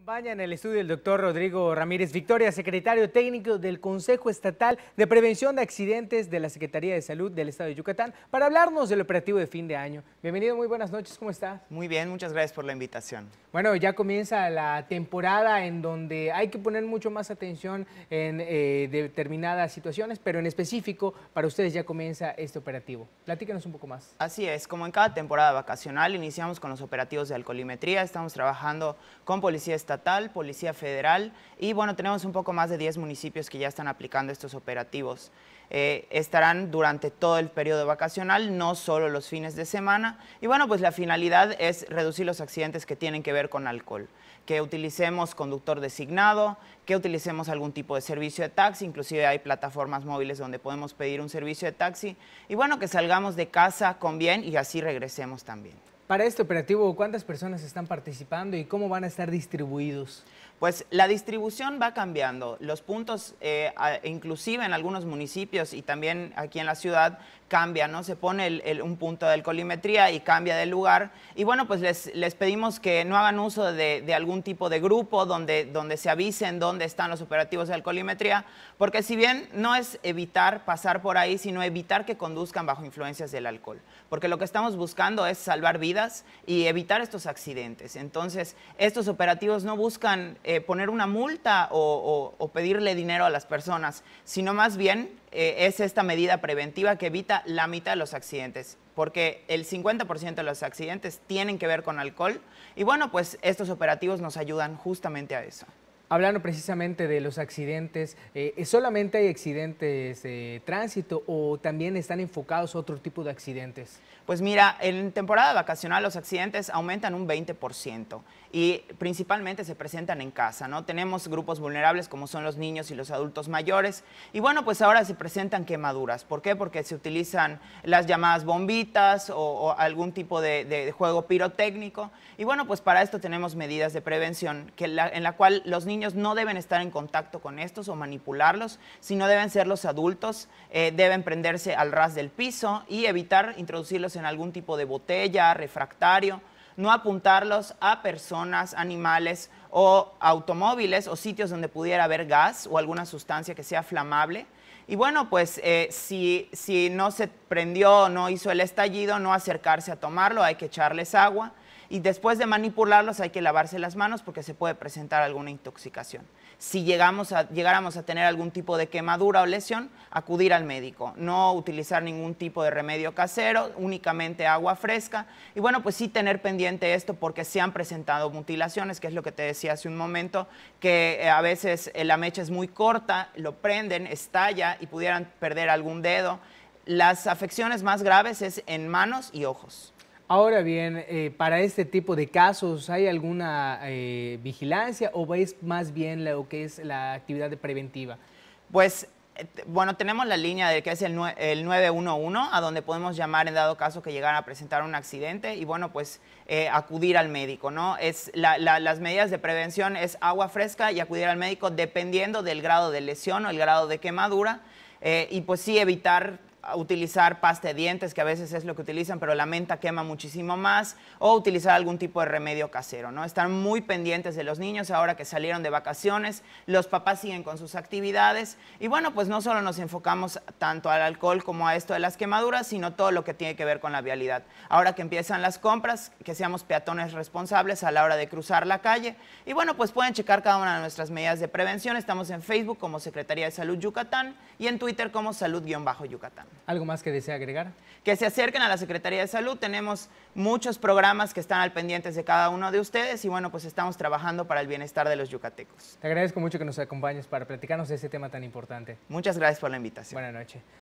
Acompaña en el estudio el doctor Rodrigo Ramírez Victoria, secretario técnico del Consejo Estatal de Prevención de Accidentes de la Secretaría de Salud del Estado de Yucatán, para hablarnos del operativo de fin de año. Bienvenido, muy buenas noches, ¿cómo está? Muy bien, muchas gracias por la invitación. Bueno, ya comienza la temporada en donde hay que poner mucho más atención en eh, determinadas situaciones, pero en específico para ustedes ya comienza este operativo. Platícanos un poco más. Así es, como en cada temporada vacacional iniciamos con los operativos de alcoholimetría, estamos trabajando con policías Estatal, Policía Federal y bueno, tenemos un poco más de 10 municipios que ya están aplicando estos operativos. Eh, estarán durante todo el periodo vacacional, no solo los fines de semana. Y bueno, pues la finalidad es reducir los accidentes que tienen que ver con alcohol, que utilicemos conductor designado, que utilicemos algún tipo de servicio de taxi, inclusive hay plataformas móviles donde podemos pedir un servicio de taxi, y bueno, que salgamos de casa con bien y así regresemos también. Para este operativo, ¿cuántas personas están participando y cómo van a estar distribuidos? Pues la distribución va cambiando. Los puntos, eh, inclusive en algunos municipios y también aquí en la ciudad, cambian, ¿no? Se pone un punto de alcoholimetría y cambia de lugar. Y bueno, pues les, pedimos que no hagan uso de, algún tipo de grupo donde, donde se avisen dónde están los operativos de alcoholimetría, porque si bien no es evitar pasar por ahí, sino evitar que conduzcan bajo influencias del alcohol. Porque lo que estamos buscando es salvar vidas y evitar estos accidentes. Entonces, estos operativos no buscan eh, poner una multa o, pedirle dinero a las personas, sino más bien eh, es esta medida preventiva que evita la mitad de los accidentes porque el 50% de los accidentes tienen que ver con alcohol y bueno, pues estos operativos nos ayudan justamente a eso. Hablando precisamente de los accidentes, eh, ¿solamente hay accidentes de tránsito o también están enfocados a otro tipo de accidentes? Pues mira, en temporada vacacional los accidentes aumentan un 20% y principalmente se presentan en casa, ¿no? Tenemos grupos vulnerables como son los niños y los adultos mayores y bueno, pues ahora se presentan quemaduras. ¿Por qué? Porque se utilizan las llamadas bombitas o, algún tipo de, juego pirotécnico y bueno, pues para esto tenemos medidas de prevención que en la cual los niños no deben estar en contacto con estos o manipularlos, sino deben ser los adultos, eh, deben prenderse al ras del piso y evitar introducirlos en algún tipo de botella, refractario, no apuntarlos a personas, animales o automóviles o sitios donde pudiera haber gas o alguna sustancia que sea flamable. Y bueno, pues eh, si, si no se prendió o no hizo el estallido, no acercarse a tomarlo, hay que echarles agua y después de manipularlos hay que lavarse las manos porque se puede presentar alguna intoxicación. Si llegamos llegáramos a tener algún tipo de quemadura o lesión, acudir al médico, no utilizar ningún tipo de remedio casero, únicamente agua fresca y bueno, pues sí tener pendiente esto porque se han presentado mutilaciones, que es lo que te decía hace un momento, que eh, a veces eh, la mecha es muy corta, lo prenden, estalla y pudieran perder algún dedo. Las afecciones más graves es en manos y ojos. Ahora bien, eh, para este tipo de casos, ¿hay alguna eh, vigilancia o es más bien lo que es la actividad preventiva? Pues, eh, bueno, tenemos la línea de que es el, 911, a donde podemos llamar en dado caso que llegara a presentar un accidente y, bueno, pues acudir al médico, ¿no? Es las medidas de prevención es agua fresca y acudir al médico dependiendo del grado de lesión o el grado de quemadura. y pues sí evitar utilizar pasta de dientes, que a veces es lo que utilizan, pero la menta quema muchísimo más, o utilizar algún tipo de remedio casero, ¿no? Están muy pendientes de los niños ahora que salieron de vacaciones, los papás siguen con sus actividades, y bueno, pues no solo nos enfocamos tanto al alcohol como a esto de las quemaduras, sino todo lo que tiene que ver con la vialidad. Ahora que empiezan las compras, que seamos peatones responsables a la hora de cruzar la calle, y bueno, pues pueden checar cada una de nuestras medidas de prevención, estamos en Facebook como Secretaría de Salud Yucatán, y en Twitter como Salud-Yucatán. ¿Algo más que desea agregar? Que se acerquen a la Secretaría de Salud. Tenemos muchos programas que están al pendiente de cada uno de ustedes y bueno, pues estamos trabajando para el bienestar de los yucatecos. Te agradezco mucho que nos acompañes para platicarnos de este tema tan importante. Muchas gracias por la invitación. Buenas noches.